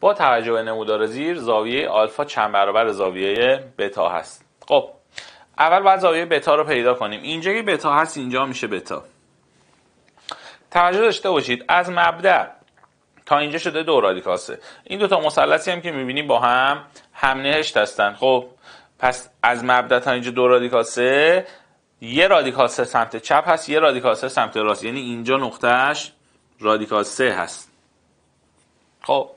با توجه به نمودار زیر زاویه آلفا چند برابر زاویه بتا هست خب اول باید زاویه بتا رو پیدا کنیم اینجا که بتا هست اینجا میشه بتا توجه داشته باشید از مبدع تا اینجا شده دو رادیکاسه این دوتا مثلثی هم که میبینیم با هم هم نهشت هستن خب پس از مبدع تا اینجا دو رادیکاسه یه رادیکال سمت چپ هست یه رادیکال سمت راست یعنی اینجا نقطهش رادیکال هست خب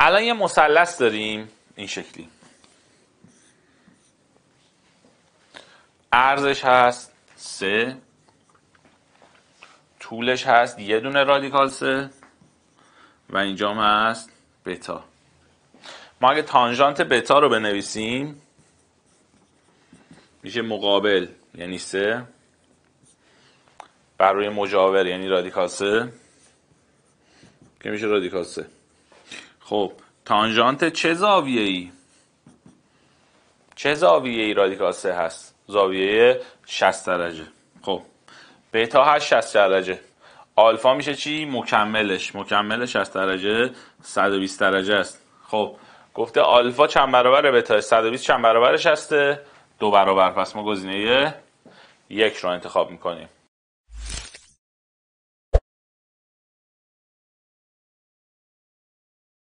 الان یه مثلث داریم این شکلی ارزش هست سه طولش هست یه دونه رادیکال سه و اینجام هست بتا ما اگه تانژانت بتا رو بنویسیم میشه مقابل یعنی سه بر روی مجاور یعنی رادیکال سه که میشه رادیکال سه خب تانژانت چه زاویه ای چه زاویه ای رادیکال سه هست زاویه 60 درجه خب بتا هست 60 درجه آلفا میشه چی مکملش مکمل 60 درجه 120 درجه است خب گفته آلفا چند برابر بتا 120 چند برابرش هسته دو برابر پس ما گزینه یک رو انتخاب میکنیم